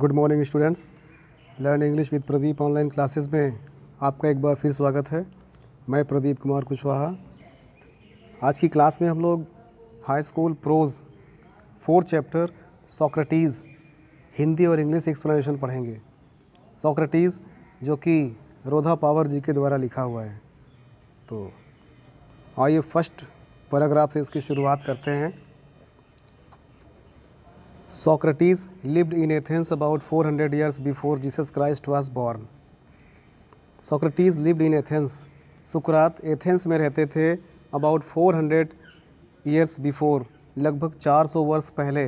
Good morning students learn English with Pradeep online classes में आपका एक बार फिर स्वागत है मैं प्रदीप कुमार कुशवाहा आज की क्लास में हम लोग high school prose four chapter Socrates Hindi और इंग्लिश एक्सप्लेनेशन पढ़ेंगे सॉक्रेटीज़ जो कि रोधा पावर जी के द्वारा लिखा हुआ है तो आइए फर्स्ट पैराग्राफ से इसकी शुरुआत करते हैं Socrates lived in Athens about 400 years before Jesus Christ was born. Socrates lived in Athens. सुकरात एथेंस में रहते थे अबाउट 400 ईयर्स बिफोर लगभग 400 वर्ष पहले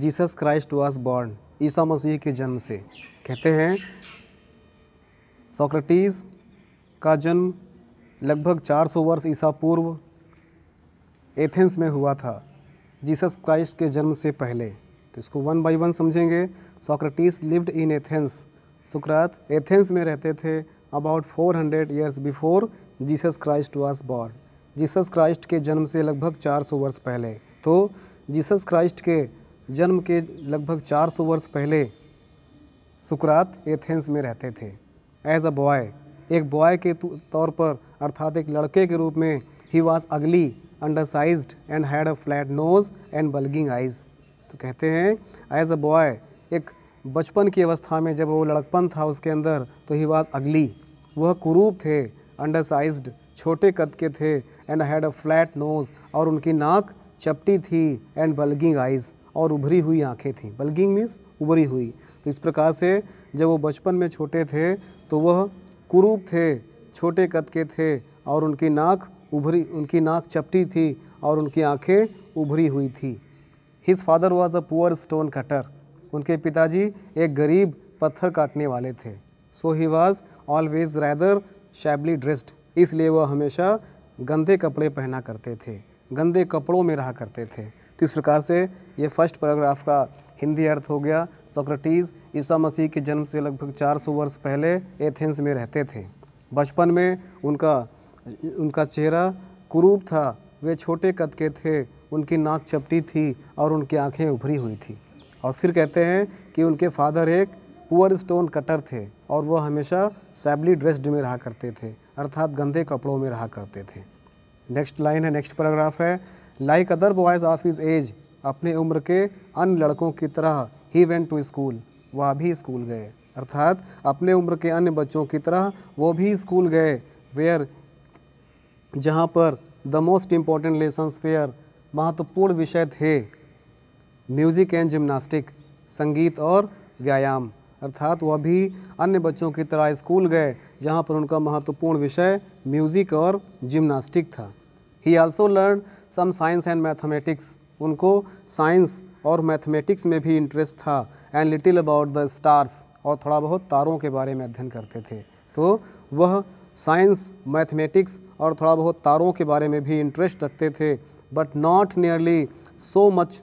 जीसस क्राइस्ट वॉज बॉर्न ईसा मसीह के जन्म से कहते हैं सोक्रेटिस का जन्म लगभग 400 वर्ष ईसा पूर्व एथेंस में हुआ था जीसस क्राइस्ट के जन्म से पहले तो इसको वन बाई वन समझेंगे सोक्रेटिस लिव्ड इन एथेंस सुकरात एथेंस में रहते थे about 400 hundred years before Jesus Christ was born Jesus Christ के जन्म से लगभग 400 वर्ष पहले तो जीसस क्राइस्ट के जन्म के लगभग 400 वर्ष पहले सुकरात एथेंस में रहते थे एज अ बॉय एक बॉय के तौर पर अर्थात एक लड़के के रूप में he was ugly undersize and had a flat nose and bulging eyes तो कहते हैं एज अ बॉय एक बचपन की अवस्था में जब वो लड़कपन था उसके अंदर तो ही वाज अगली वह कुरूप थे अंडर साइज्ड छोटे कद के थे and had a flat nose और उनकी नाक चपटी थी एंड बल्गिंग आइज़ और उभरी हुई आंखें थीं बल्गिंग मीन्स उभरी हुई तो इस प्रकार से जब वो बचपन में छोटे थे तो वह कुरूप थे छोटे कद के थे और उनकी नाक उभरी उनकी नाक चपटी थी और उनकी आंखें उभरी हुई थी his father was a poor stone cutter उनके पिताजी एक गरीब पत्थर काटने वाले थे so he was always rather shabbily dressed इसलिए वह हमेशा गंदे कपड़े पहना करते थे गंदे कपड़ों में रहा करते थे तो इस प्रकार से ये फर्स्ट पैराग्राफ का हिंदी अर्थ हो गया सोक्रेटीज़ ईसा मसीह के जन्म से लगभग 400 वर्ष पहले एथेंस में रहते थे बचपन में उनका उनका चेहरा कुरूप था वे छोटे कद के थे उनकी नाक चपटी थी और उनकी आंखें उभरी हुई थी और फिर कहते हैं कि उनके फादर एक पुअर स्टोन कटर थे और वह हमेशा सैबली ड्रेस्ड में रहा करते थे अर्थात गंदे कपड़ों में रहा करते थे नेक्स्ट लाइन है नेक्स्ट पैराग्राफ है like other boys of his age अपने उम्र के अन्य लड़कों की तरह ही वेंट टू स्कूल वह भी स्कूल गए अर्थात अपने उम्र के अन्य बच्चों की तरह वो भी स्कूल गए वेयर जहाँ पर the most important lessons fair महत्वपूर्ण विषय थे म्यूज़िक एंड जिम्नास्टिक संगीत और व्यायाम अर्थात वह भी अन्य बच्चों की तरह स्कूल गए जहाँ पर उनका महत्वपूर्ण विषय म्यूज़िक और जिम्नास्टिक था he also learn some science and mathematics उनको साइंस और मैथमेटिक्स में भी इंटरेस्ट था and little about the stars और थोड़ा बहुत तारों के बारे में अध्ययन करते थे तो वह साइंस मैथमेटिक्स और थोड़ा बहुत तारों के बारे में भी इंटरेस्ट रखते थे but not nearly so much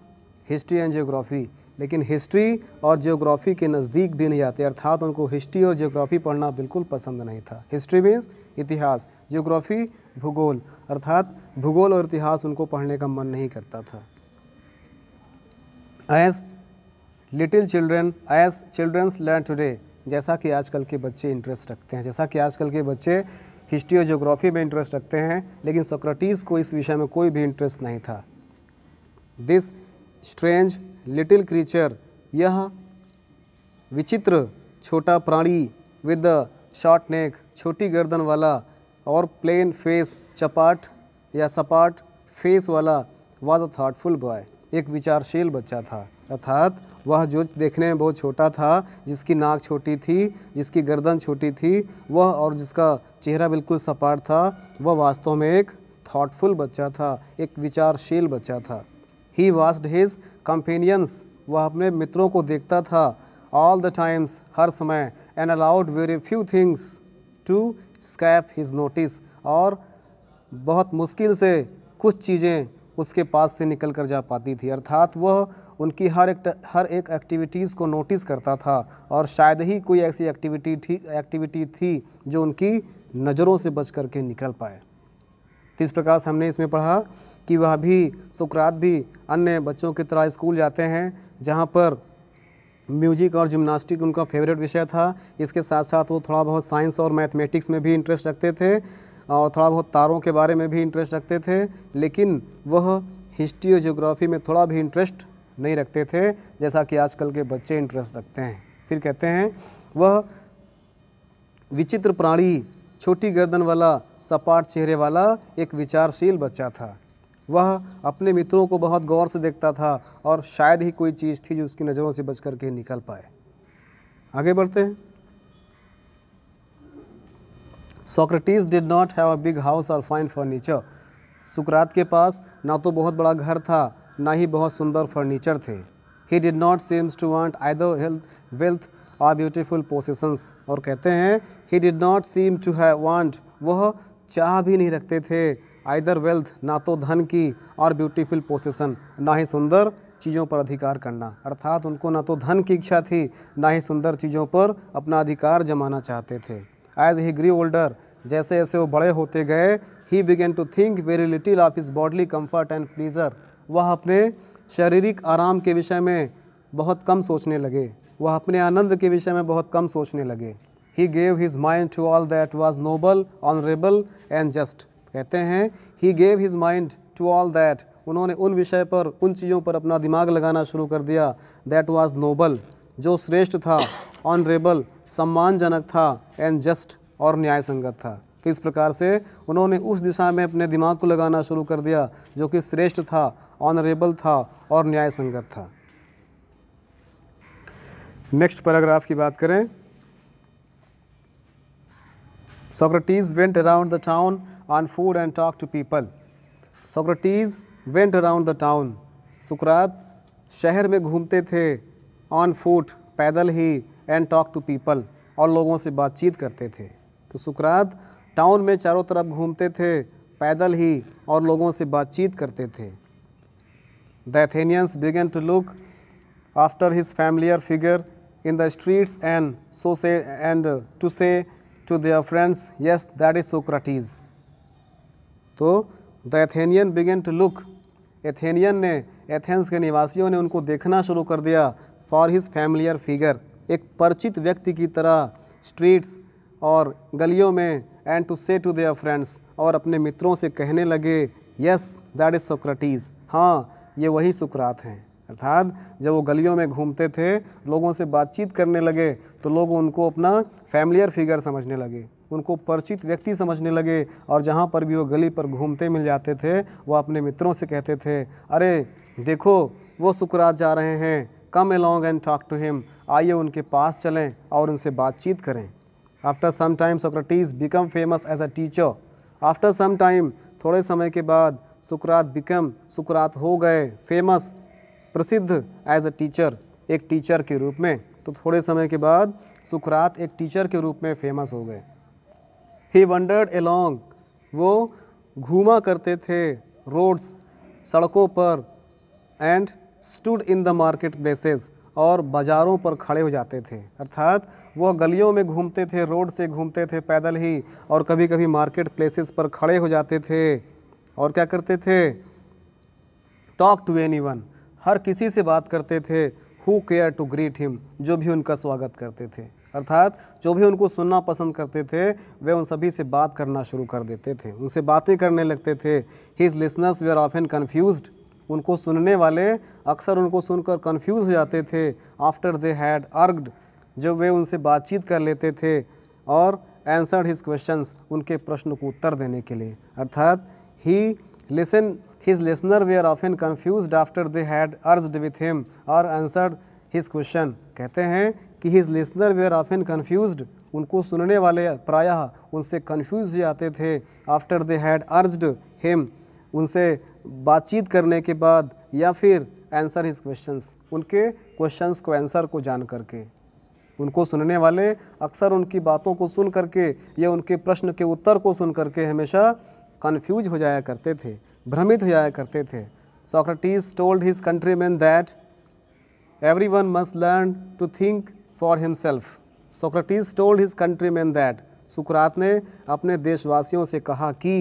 history and geography लेकिन हिस्ट्री और जियोग्राफी के नज़दीक भी नहीं आते अर्थात उनको हिस्ट्री और जियोग्राफी पढ़ना बिल्कुल पसंद नहीं था हिस्ट्री मीन्स इतिहास जियोग्राफी भूगोल अर्थात भूगोल और इतिहास उनको पढ़ने का मन नहीं करता था as little children as childrens learn today जैसा कि आजकल के बच्चे इंटरेस्ट रखते हैं जैसा कि आजकल के बच्चे हिस्ट्री और जोग्राफी में इंटरेस्ट रखते हैं लेकिन सोक्रेटिस को इस विषय में कोई भी इंटरेस्ट नहीं था दिस स्ट्रेंज लिटिल क्रीचर यह विचित्र छोटा प्राणी विद शॉर्ट नेक छोटी गर्दन वाला और प्लेन फेस चपाट या सपाट फेस वाला वॉज अ थाटफुल बॉय एक विचारशील बच्चा था अर्थात वह जो देखने में बहुत छोटा था जिसकी नाक छोटी थी जिसकी गर्दन छोटी थी वह और जिसका चेहरा बिल्कुल सपाट था वह वास्तव में एक थाटफुल बच्चा था एक विचारशील बच्चा था ही वास्ट हिज कंपेनियंस वह अपने मित्रों को देखता था ऑल द टाइम्स हर समय and allowed very few things to escape his notice और बहुत मुश्किल से कुछ चीज़ें उसके पास से निकल कर जा पाती थी अर्थात वह उनकी हर एक हर एक एक्टिविटीज़ को नोटिस करता था और शायद ही कोई ऐसी एक्टिविटी थी एक्टिविटी थी जो उनकी नज़रों से बच कर के निकल पाए इस प्रकार से हमने इसमें पढ़ा कि वह भी सुकरात भी अन्य बच्चों की तरह स्कूल जाते हैं जहाँ पर म्यूजिक और जिम्नास्टिक उनका फेवरेट विषय था इसके साथ साथ वो थोड़ा बहुत साइंस और मैथमेटिक्स में भी इंटरेस्ट रखते थे और थोड़ा बहुत तारों के बारे में भी इंटरेस्ट रखते थे लेकिन वह हिस्ट्री और जोग्राफ़ी में थोड़ा भी इंटरेस्ट नहीं रखते थे जैसा कि आजकल के बच्चे इंटरेस्ट रखते हैं फिर कहते हैं वह विचित्र प्राणी छोटी गर्दन वाला सपाट चेहरे वाला एक विचारशील बच्चा था वह अपने मित्रों को बहुत गौर से देखता था और शायद ही कोई चीज़ थी जो उसकी नज़रों से बच करके निकल पाए आगे बढ़ते हैं Socrates did not have a big house और फाइन फर्नीचर सुकरात के पास ना तो बहुत बड़ा घर था ना ही बहुत सुंदर फर्नीचर थे he did not seems to want either health wealth or beautiful possessions और कहते हैं he did not seem to है वॉन्ट वह चाह भी नहीं रखते थे आइदर वेल्थ ना तो धन की और ब्यूटीफुल पोसेसन ना ही सुंदर चीज़ों पर अधिकार करना अर्थात उनको ना तो धन की इच्छा थी ना ही सुंदर चीज़ों पर अपना अधिकार जमाना चाहते थे एज ही ग्री ओल्डर जैसे जैसे वो बड़े होते गए he began to think very little of his bodily comfort and pleasure वह अपने शारीरिक आराम के विषय में बहुत कम सोचने लगे वह अपने आनंद के विषय में बहुत कम सोचने लगे he gave his mind to all that was noble honourable and just कहते हैं he gave his mind to all that उन्होंने उन विषय पर उन चीज़ों पर अपना दिमाग लगाना शुरू कर दिया दैट वॉज नोबल जो श्रेष्ठ था ऑनरेबल सम्मानजनक था एंड जस्ट और न्याय संगत था तो इस प्रकार से उन्होंने उस दिशा में अपने दिमाग को लगाना शुरू कर दिया जो कि श्रेष्ठ था ऑनरेबल था और न्याय संगत था नेक्स्ट पैराग्राफ की बात करें Socrates went around the town on food and talk to people Socrates went around the town सुकरात शहर में घूमते थे ऑन फूट पैदल ही एंड टॉक टू पीपल और लोगों से बातचीत करते थे तो सुकरात टाउन में चारों तरफ घूमते थे पैदल ही और लोगों से बातचीत करते थे the Athenians began to look after his familiar figure in the streets and so say and to say to their friends yes that is Socrates तो the Athenian began to look Athenian ने Athens के निवासियों ने उनको देखना शुरू कर दिया फॉर हिज फैमिलियर फिगर एक परिचित व्यक्ति की तरह स्ट्रीट्स और गलियों में and to say to their friends और अपने मित्रों से कहने लगे यस दैट इज़ सोक्रेटीज़ हाँ ये वही सुकरात हैं अर्थात जब वो गलियों में घूमते थे लोगों से बातचीत करने लगे तो लोग उनको अपना फैमिलियर फिगर समझने लगे उनको परिचित व्यक्ति समझने लगे और जहाँ पर भी वो गली पर घूमते मिल जाते थे वो अपने मित्रों से कहते थे अरे देखो वो सुकरात जा रहे हैं come along and talk to him आइए उनके पास चलें और उनसे बातचीत करें after some time Socrates become famous as a teacher after some time थोड़े समय के बाद सुकरात बिकम सुकरात हो गए फेमस प्रसिद्ध एज अ टीचर एक टीचर के रूप में तो थोड़े समय के बाद सुकरात एक टीचर के रूप में फेमस हो गए ही वंडर्ड एलोंग वो घूमा करते थे रोड्स सड़कों पर and stood in the market places और बाज़ारों पर खड़े हो जाते थे अर्थात वह गलियों में घूमते थे रोड से घूमते थे पैदल ही और कभी कभी मार्केट प्लेसेस पर खड़े हो जाते थे और क्या करते थे टॉक टू एनी वन हर किसी से बात करते थे who care to greet him जो भी उनका स्वागत करते थे अर्थात जो भी उनको सुनना पसंद करते थे वे उन सभी से बात करना शुरू कर देते थे उनसे बातें करने लगते थे his listeners were often confused उनको सुनने वाले अक्सर उनको सुनकर कंफ्यूज हो जाते थे आफ्टर दे हैड अर्ग्ड जब वे उनसे बातचीत कर लेते थे और एंसर्ड हिज क्वेश्चंस उनके प्रश्न को उत्तर देने के लिए अर्थात he listen his listener were an confuse after they had argued with him और आंसर्ड हिज क्वेश्चन कहते हैं कि his listener were an confuse उनको सुनने वाले प्रायः उनसे कन्फ्यूज जाते थे after they had argued him उनसे बातचीत करने के बाद या फिर आंसर हिज क्वेश्चंस उनके क्वेश्चंस को आंसर को जान करके उनको सुनने वाले अक्सर उनकी बातों को सुन करके या उनके प्रश्न के उत्तर को सुन करके हमेशा कन्फ्यूज हो जाया करते थे भ्रमित हो जाया करते थे Socrates told his countryman that everyone must learn to think for himself Socrates told his countryman that सुकरात ने अपने देशवासियों से कहा कि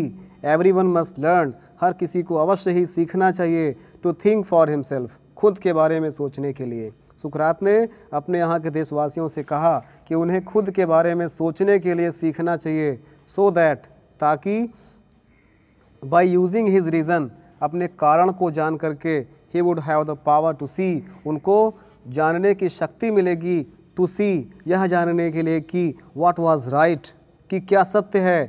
एवरी वन मस्ट लर्न हर किसी को अवश्य ही सीखना चाहिए टू थिंक फॉर हिमसेल्फ खुद के बारे में सोचने के लिए सुकरात ने अपने यहाँ के देशवासियों से कहा कि उन्हें खुद के बारे में सोचने के लिए सीखना चाहिए सो so दैट ताकि बाई यूजिंग हिज रीज़न अपने कारण को जान करके he would have the power to see उनको जानने की शक्ति मिलेगी टू सी यह जानने के लिए कि वाट वॉज राइट कि क्या सत्य है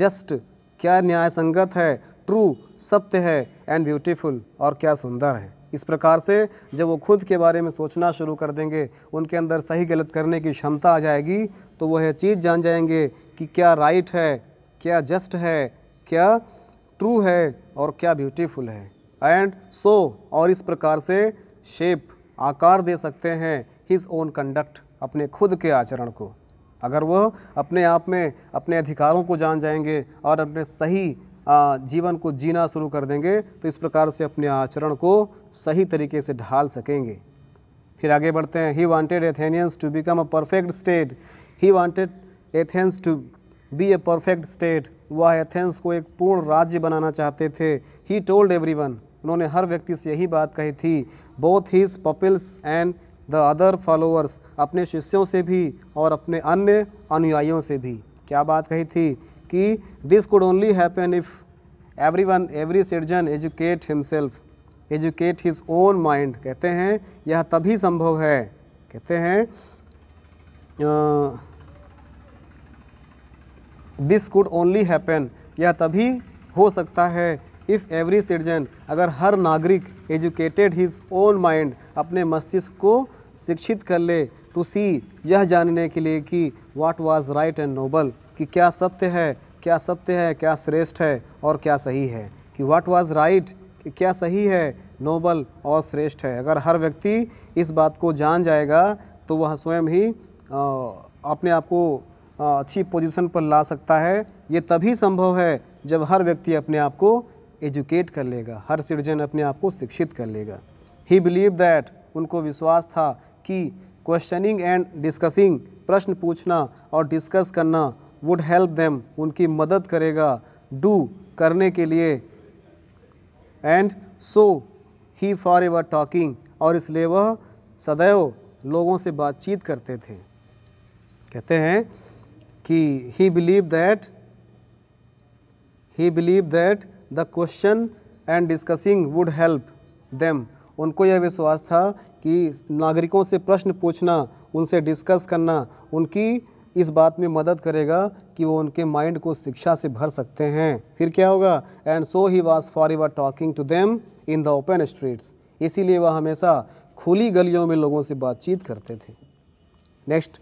जस्ट क्या न्याय संगत है ट्रू सत्य है एंड ब्यूटीफुल और क्या सुंदर है इस प्रकार से जब वो खुद के बारे में सोचना शुरू कर देंगे उनके अंदर सही गलत करने की क्षमता आ जाएगी तो वह यह चीज़ जान जाएंगे कि क्या राइट है क्या जस्ट है क्या ट्रू है और क्या ब्यूटीफुल है एंड सो so, और इस प्रकार से शेप आकार दे सकते हैं हिज ओन कंडक्ट अपने खुद के आचरण को अगर वह अपने आप में अपने अधिकारों को जान जाएंगे और अपने सही जीवन को जीना शुरू कर देंगे तो इस प्रकार से अपने आचरण को सही तरीके से ढाल सकेंगे फिर आगे बढ़ते हैं he wanted Athenians to become a perfect state he wanted Athens to be a perfect state वह एथेंस को एक पूर्ण राज्य बनाना चाहते थे ही टोल्ड वन उन्होंने हर व्यक्ति से यही बात कही थी both his pupils and the other followers अपने शिष्यों से भी और अपने अन्य अनुयायियों से भी क्या बात कही थी कि this could only happen if everyone every citizen educate himself educate his own mind कहते हैं यह तभी संभव है कहते हैं दिस कुड ओनली हैपन यह तभी हो सकता है इफ़ एवरी सिटीजन अगर हर नागरिक एजुकेटेड हिज ओन माइंड अपने मस्तिष्क को शिक्षित कर ले टू सी यह जानने के लिए कि what was right and noble कि क्या सत्य है क्या सत्य है क्या श्रेष्ठ है और क्या सही है कि व्हाट वाज राइट कि क्या सही है नोबल और श्रेष्ठ है अगर हर व्यक्ति इस बात को जान जाएगा तो वह स्वयं ही अपने आप को अच्छी पोजीशन पर ला सकता है ये तभी संभव है जब हर व्यक्ति अपने आप को एजुकेट कर लेगा हर सिटीजन अपने आप को शिक्षित कर लेगा ही बिलीव दैट उनको विश्वास था कि क्वेश्चनिंग एंड डिस्कसिंग प्रश्न पूछना और डिस्कस करना वुड हेल्प देम उनकी मदद करेगा डू करने के लिए and so he forever talking और इसलिए वह सदैव लोगों से बातचीत करते थे कहते हैं कि he believe that he believe that the question and discussing would help them उनको यह विश्वास था कि नागरिकों से प्रश्न पूछना उनसे डिस्कस करना उनकी इस बात में मदद करेगा कि वो उनके माइंड को शिक्षा से भर सकते हैं फिर क्या होगा and so he was forever talking to them in the open streets इसीलिए वह हमेशा खुली गलियों में लोगों से बातचीत करते थे next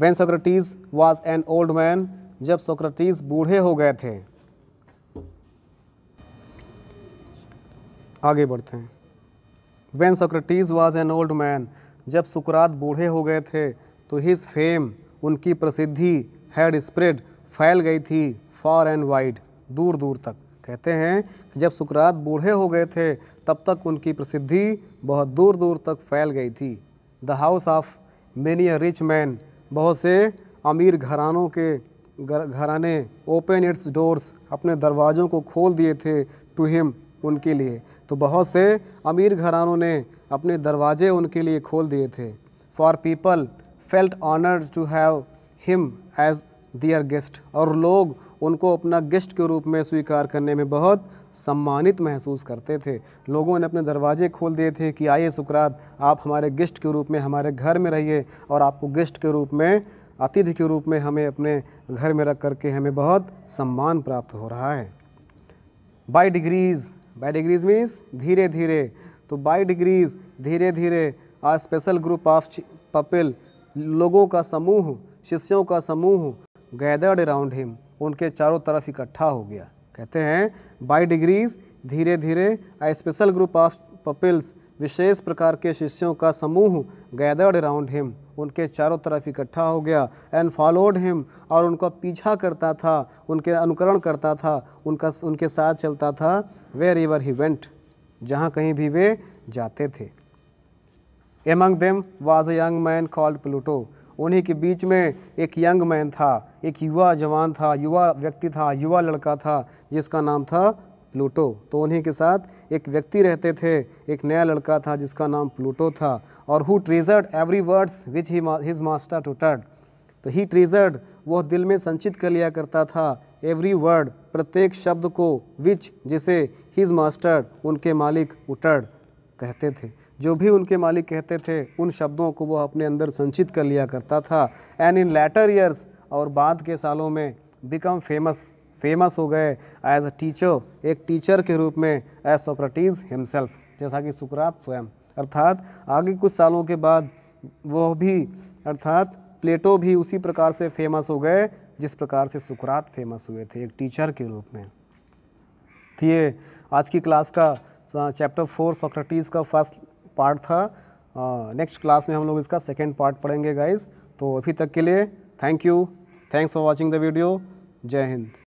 when Socrates was an old man जब सोक्रटीज बूढ़े हो गए थे आगे बढ़ते हैं when Socrates was an old man जब सुकरात बूढ़े हो गए थे तो हिज फेम उनकी प्रसिद्धि हैड स्प्रेड फैल गई थी फार एंड वाइड दूर दूर तक कहते हैं कि जब सुकरात बूढ़े हो गए थे तब तक उनकी प्रसिद्धि बहुत दूर दूर तक फैल गई थी the house of many a rich man बहुत से अमीर घरानों के घराने ओपन इट्स डोर्स अपने दरवाज़ों को खोल दिए थे टू हिम उनके लिए तो बहुत से अमीर घरानों ने अपने दरवाजे उनके लिए खोल दिए थे for people felt honoured to have him as their guest और लोग उनको अपना गेस्ट के रूप में स्वीकार करने में बहुत सम्मानित महसूस करते थे लोगों ने अपने दरवाजे खोल दिए थे कि आइए सुकरात आप हमारे गेस्ट के रूप में हमारे घर में रहिए और आपको गेस्ट के रूप में अतिथि के रूप में हमें अपने घर में रख करके हमें बहुत सम्मान प्राप्त हो रहा है by degrees by degrees means धीरे धीरे तो बाई डिग्रीज़ धीरे धीरे a special group of pupil लोगों का समूह शिष्यों का समूह गैदर्ड अराउंड हिम उनके चारों तरफ इकट्ठा हो गया कहते हैं बाई डिग्रीज धीरे धीरे a special group of pupils विशेष प्रकार के शिष्यों का समूह गैदर्ड अराउंड हिम उनके चारों तरफ इकट्ठा हो गया एंड फॉलोड हिम और उनका पीछा करता था उनके अनुकरण करता था उनका उनके साथ चलता था वेर एवर ही वेंट जहाँ कहीं भी वे जाते थे among them was a young man called Pluto उन्हीं के बीच में एक यंग मैन था एक युवा जवान था युवा व्यक्ति था युवा लड़का था जिसका नाम था प्लूटो तो उन्हीं के साथ एक व्यक्ति रहते थे एक नया लड़का था जिसका नाम प्लूटो था और who treasured every words which he his master tutored तो ही ट्रेजर्ड वह दिल में संचित कर लिया करता था एवरी वर्ड प्रत्येक शब्द को विच जिसे हिज मास्टर उनके मालिक उटर्ड कहते थे जो भी उनके मालिक कहते थे उन शब्दों को वह अपने अंदर संचित कर लिया करता था एंड इन लेटर ईयर्स और बाद के सालों में बिकम फेमस फेमस हो गए एज अ टीचर एक टीचर के रूप में एज सोक्रेटिस हिमसेल्फ जैसा कि सुकरात स्वयं अर्थात आगे कुछ सालों के बाद वह भी अर्थात प्लेटो भी उसी प्रकार से फेमस हो गए जिस प्रकार से सुकरात फेमस हुए थे एक टीचर के रूप में थी आज की क्लास का चैप्टर फोर सोक्रेटिस का फर्स्ट पार्ट था नेक्स्ट क्लास में हम लोग इसका सेकेंड पार्ट पढ़ेंगे गाइज तो अभी तक के लिए thank you thanks for watching the video जय हिंद